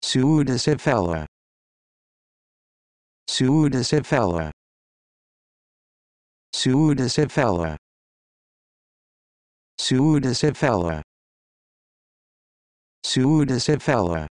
Pseudociphala Pseudocephala Pseudocephala Pseudocephala Pseudocephala